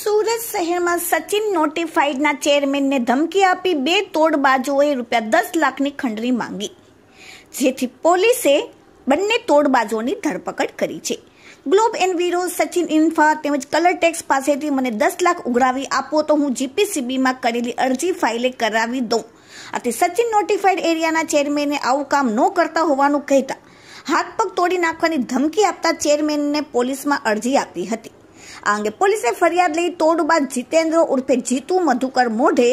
સુરત શહેરમાં સચિન નોટિફાઈડના ચેરમેનને ધમકી આપી બે તોડબાજોએ રૂપિયા દસ લાખની ખંડરી માંગી જેથી પોલીસે બંને તોડબાજુઓની ધરપકડ કરી છે ગ્લોબ એન્ડ વીરો સચિન ઇન્ફા તેમજ કલર ટેક્સ પાસેથી મને દસ લાખ ઉઘરાવી આપો તો હું જીપીસીબીમાં કરેલી અરજી ફાઇલે કરાવી દઉં આથી સચિન નોટિફાઈડ એરિયાના ચેરમેને આવું કામ ન કરતા હોવાનું કહેતા હાથ પગ તોડી નાખવાની ધમકી આપતા ચેરમેનને પોલીસમાં અરજી આપી હતી આ અંગે પોલીસે ફરિયાદ લઈ તોડ બાદ જીતેન્દ્ર ઉર્ફે જીતુ મધુકર મોઢે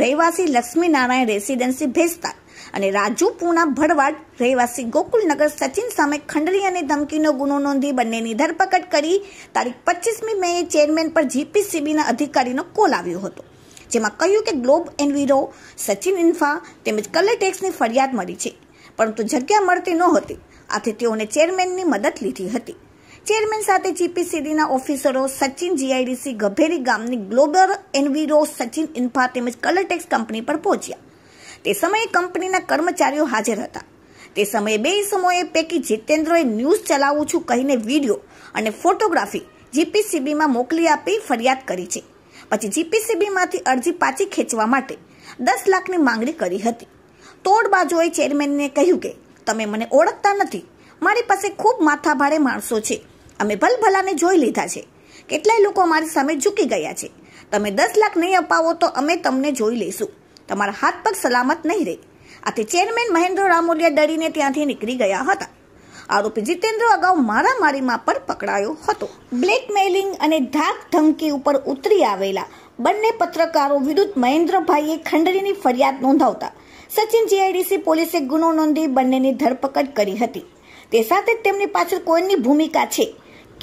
રહેવાસી લક્ષ્મીનારાયણ રેસિડેન્સી ભેજતા અને રાજુ પૂના ભડવાડ રહેવાસી ગોકુલનગર સચિન સામે ખંડરી અને ધમકીનો ગુનો નોંધી બંનેની ધરપકડ કરી તારીખ પચીસમી મેએ ચેરમેન પર જીપીસીબીના અધિકારીનો કોલ આવ્યો હતો જેમાં કહ્યું કે ગ્લોબ એન્વિરો સચિન ઇન્ફા તેમજ કલેટેક્સની ફરિયાદ મળી છે પરંતુ જગ્યા મળતી નહોતી આથી તેઓને ચેરમેનની મદદ લીધી હતી ચેરમેન સાથે જીપીસીડીના ઓફિસરો સચિન જીઆઈડીસી ગભેરી ગામની ગ્લોબલ એન્વિરો સચિન ઇન્ફા તેમજ કલરટેક્સ કંપની પર પહોંચ્યા તે સમયે કંપનીના કર્મચારીઓ હાજર હતા તે સમયે બે સમયે પૈકી જીતેન્દ્રએ ન્યૂઝ ચલાવું છું કહીને વિડીયો અને ફોટોગ્રાફી જીપીસીબીમાં મોકલી આપી ફરિયાદ કરી છે પછી જીપીસીબીમાંથી અરજી પાછી ખેંચવા માટે દસ લાખની માંગણી કરી હતી તોડબાજોએ ચેરમેનને કહ્યું કે તમે મને ઓળખતા નથી મારી પાસે ખૂબ માથાભારે માણસો છે અમે ભલભલાને જોઈ લીધા છે કેટલાય લોકો મારી સામે ઝૂકી ગયા છે તમે દસ લાખ નહીં અપાવો તો અમે તમને જોઈ લઈશું તમારા હાથ પગ સલામત નહીં રહે આથી ચેરમેન મહેન્દ્ર રામોલિયા ડરીને ત્યાંથી નીકળી ગયા હતા આરોપી જીતેન્દ્ર અગાઉ મારામારીમાં પણ પકડાયો હતો બ્લેકમેલિંગ અને ધાક ધમકી ઉપર ઉતરી આવેલા બંને પત્રકારો વિરુદ્ધ મહેન્દ્રભાઈએ ખંડણીની ફરિયાદ નોંધાવતા સચિન જીઆઈડીસી પોલીસે ગુનો નોંધી બંનેની ધરપકડ કરી હતી તે સાથે તેમની પાછળ કોઈની ભૂમિકા છે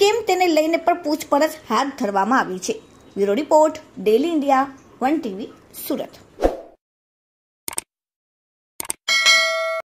કેમ તેને લઈને પણ પૂછપરછ હાથ ધરવામાં આવી છે bureau report daily India one TV Surat